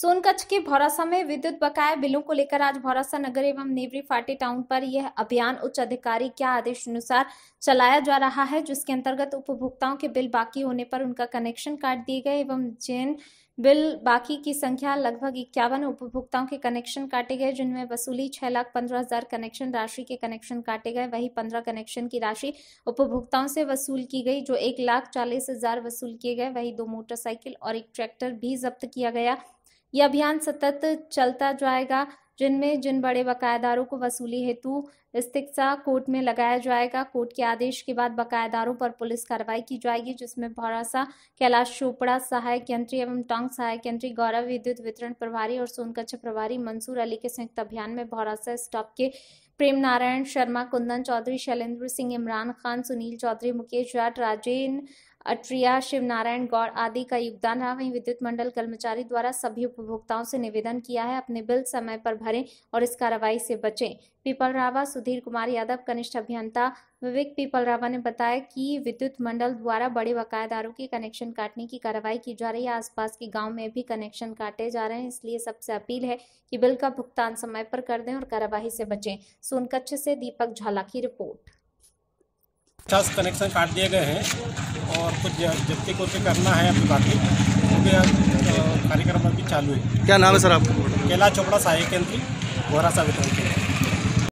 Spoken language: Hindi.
सोनकच्छ के भौरासा में विद्युत बकाया बिलों को लेकर आज भौरासा नगर एवं नेवरी फाटे टाउन पर यह अभियान उच्च अधिकारी के आदेश अनुसार चलाया जा रहा है जिसके अंतर्गत उपभोक्ताओं के बिल बाकी होने पर उनका कनेक्शन काट दिए गए एवं जैन बिल बाकी की संख्या लगभग इक्यावन उपभोक्ताओं के कनेक्शन काटे गए जिनमें वसूली छह लाख पंद्रह हजार कनेक्शन राशि के कनेक्शन काटे गए वही पंद्रह कनेक्शन की राशि उपभोक्ताओं से वसूल की गई जो एक लाख चालीस हजार वसूल किए गए वही दो मोटरसाइकिल और एक ट्रैक्टर भी जब्त किया गया ये अभियान सतत चलता जाएगा जिनमें जिन बड़े बकायेदारों को वसूली हेतु स्तिक्सा कोर्ट में लगाया जाएगा कोर्ट के आदेश के बाद बकायेदारों पर पुलिस कार्रवाई की जाएगी जिसमें भरोसा कैलाश चोपड़ा सहायक यंत्री एवं टांग सहायक यंत्री गौरव विद्युत वितरण प्रभारी और सोनकच्छ प्रभारी मंसूर अली के संयुक्त अभियान में भौरासा स्टॉक के प्रेम नारायण शर्मा कुंदन चौधरी शैलेंद्र सिंह इमरान खान सुनील चौधरी मुकेश जाट राजेन्द्र अट्रिया नारायण गौड़ आदि का योगदान रहा वहीं विद्युत मंडल कर्मचारी द्वारा सभी उपभोक्ताओं से निवेदन किया है अपने बिल समय पर भरें और इस कार्रवाई से बचें पीपल रावा सुधीर कुमार यादव कनिष्ठ अभियंता विवेक पीपल रावा ने बताया कि विद्युत मंडल द्वारा बड़े बकायेदारों के कनेक्शन काटने की कार्रवाई की जा रही है आसपास के गांव में भी कनेक्शन काटे जा रहे हैं इसलिए सबसे अपील है कि बिल का भुगतान समय पर कर दें और कार्रवाई से बचें सोनकच्छ से दीपक झाला की रिपोर्ट दस अच्छा कनेक्शन काट दिए गए हैं और कुछ जबकि कुछ करना है अभी बाकी क्योंकि कार्यक्रम अभी चालू है क्या नाम है सर आपको केला चोपड़ा सहायक केंद्री घोरा सा वितरण